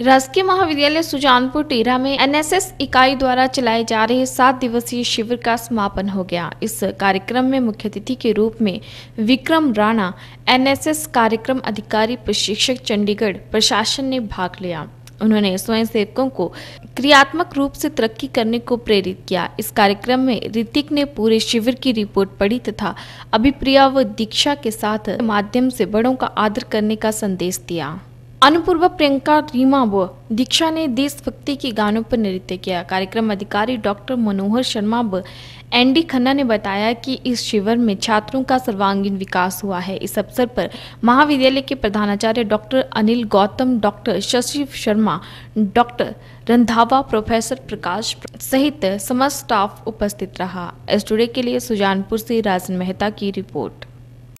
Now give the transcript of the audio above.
राजकीय महाविद्यालय सुजानपुर टीरा में एनएसएस इकाई द्वारा चलाए जा रहे सात दिवसीय शिविर का समापन हो गया इस कार्यक्रम में मुख्य अतिथि के रूप में विक्रम राणा एनएसएस कार्यक्रम अधिकारी प्रशिक्षक चंडीगढ़ प्रशासन ने भाग लिया उन्होंने स्वयं सेवकों को क्रियात्मक रूप से तरक्की करने को प्रेरित किया इस कार्यक्रम में ऋतिक ने पूरे शिविर की रिपोर्ट पढ़ी तथा अभिप्रिया व दीक्षा के साथ माध्यम से बड़ों का आदर करने का संदेश दिया अनुपूर्व प्रियंका रीमा व दीक्षा ने देशभक्ति के गानों पर नृत्य किया कार्यक्रम अधिकारी डॉक्टर मनोहर शर्मा व एनडी खन्ना ने बताया कि इस शिविर में छात्रों का सर्वांगीण विकास हुआ है इस अवसर पर महाविद्यालय के प्रधानाचार्य doctor Anil Gautam doctor Shashi Sharma doctor Randhawa professor Prakash सहित समस्त स्टाफ उपस्थित रहा एस के लिए सुजानपुर से राजन मेहता की रिपोर्ट